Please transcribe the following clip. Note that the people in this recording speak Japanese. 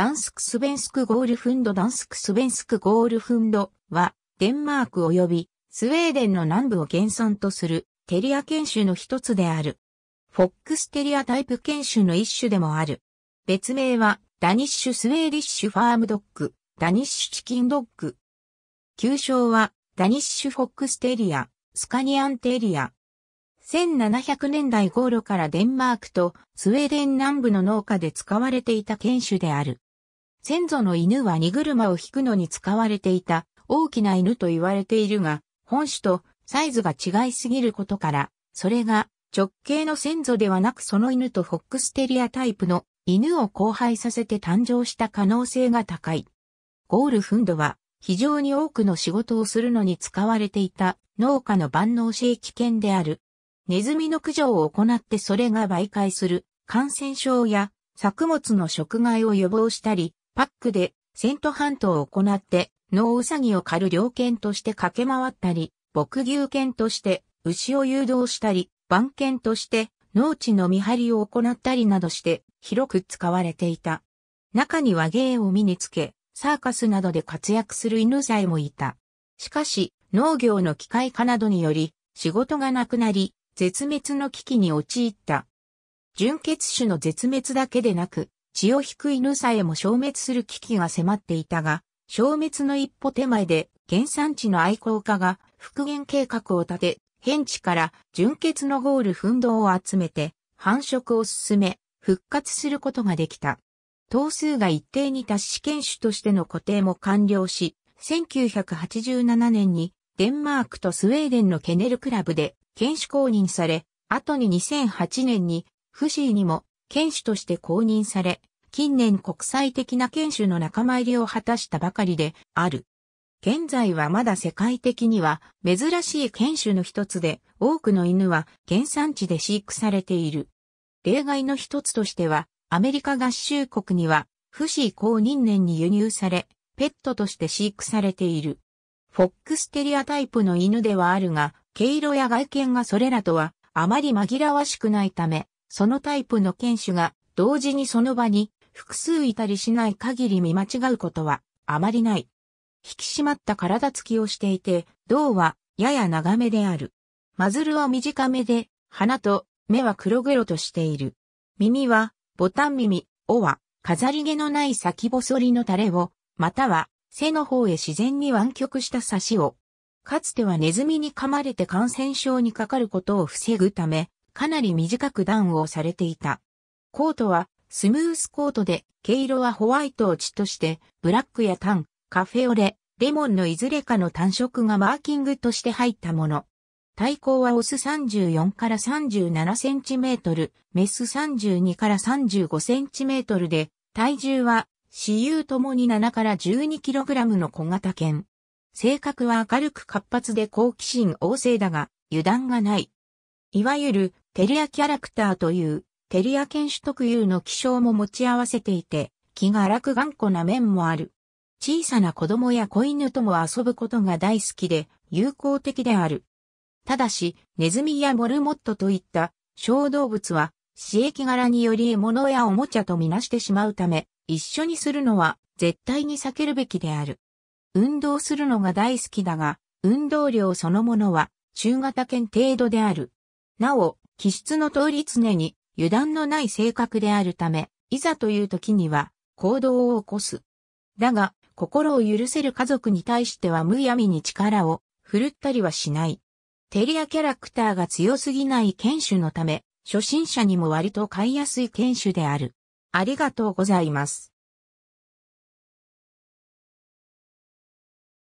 ダンスクスベンスクゴールフンドダンスクスベンスクゴールフンドは、デンマーク及びスウェーデンの南部を原産とするテリア犬種の一つである。フォックステリアタイプ犬種の一種でもある。別名は、ダニッシュスウェーディッシュファームドッグ、ダニッシュチキンドッグ。旧称は、ダニッシュフォックステリア、スカニアンテリア。1700年代頃からデンマークとスウェーデン南部の農家で使われていた犬種である。先祖の犬は荷車を引くのに使われていた大きな犬と言われているが、本種とサイズが違いすぎることから、それが直径の先祖ではなくその犬とフォックステリアタイプの犬を交配させて誕生した可能性が高い。ゴールフンドは非常に多くの仕事をするのに使われていた農家の万能性危険である。ネズミの駆除を行ってそれが媒介する感染症や作物の食害を予防したり、パックでセント半島を行って農ウサギを狩る猟犬として駆け回ったり、牧牛犬として牛を誘導したり、番犬として農地の見張りを行ったりなどして広く使われていた。中には芸を身につけ、サーカスなどで活躍する犬さえもいた。しかし、農業の機械化などにより、仕事がなくなり、絶滅の危機に陥った。純血種の絶滅だけでなく、血を引く犬さえも消滅する危機が迫っていたが、消滅の一歩手前で原産地の愛好家が復元計画を立て、変地から純血のゴール奮闘を集めて繁殖を進め、復活することができた。頭数が一定に達し犬種としての固定も完了し、1987年にデンマークとスウェーデンのケネルクラブで犬種公認され、後に2008年にフシーにも犬種として公認され、近年国際的な犬種の仲間入りを果たしたばかりである。現在はまだ世界的には珍しい犬種の一つで、多くの犬は原産地で飼育されている。例外の一つとしては、アメリカ合衆国には、不死公認年に輸入され、ペットとして飼育されている。フォックステリアタイプの犬ではあるが、毛色や外見がそれらとはあまり紛らわしくないため、そのタイプの犬種が同時にその場に複数いたりしない限り見間違うことはあまりない。引き締まった体つきをしていて、胴はやや長めである。マズルは短めで、鼻と目は黒々としている。耳はボタン耳、尾は飾り毛のない先細りのタレを、または背の方へ自然に湾曲した差しを。かつてはネズミに噛まれて感染症にかかることを防ぐため、かなり短くンをされていた。コートはスムースコートで、毛色はホワイトを血として、ブラックやタン、カフェオレ、レモンのいずれかの単色がマーキングとして入ったもの。体高はオス34から37センチメートル、メス32から35センチメートルで、体重は、私有ともに7から12キログラムの小型犬。性格は明るく活発で好奇心旺盛だが、油断がない。いわゆる、テリアキャラクターという、テリア犬種特有の気象も持ち合わせていて、気が荒く頑固な面もある。小さな子供や子犬とも遊ぶことが大好きで、友好的である。ただし、ネズミやモルモットといった小動物は、刺激柄により獲物やおもちゃとみなしてしまうため、一緒にするのは絶対に避けるべきである。運動するのが大好きだが、運動量そのものは中型犬程度である。なお、気質の通り常に油断のない性格であるため、いざという時には行動を起こす。だが、心を許せる家族に対してはむやみに力を振るったりはしない。テリアキャラクターが強すぎない犬種のため、初心者にも割と飼いやすい犬種である。ありがとうございます。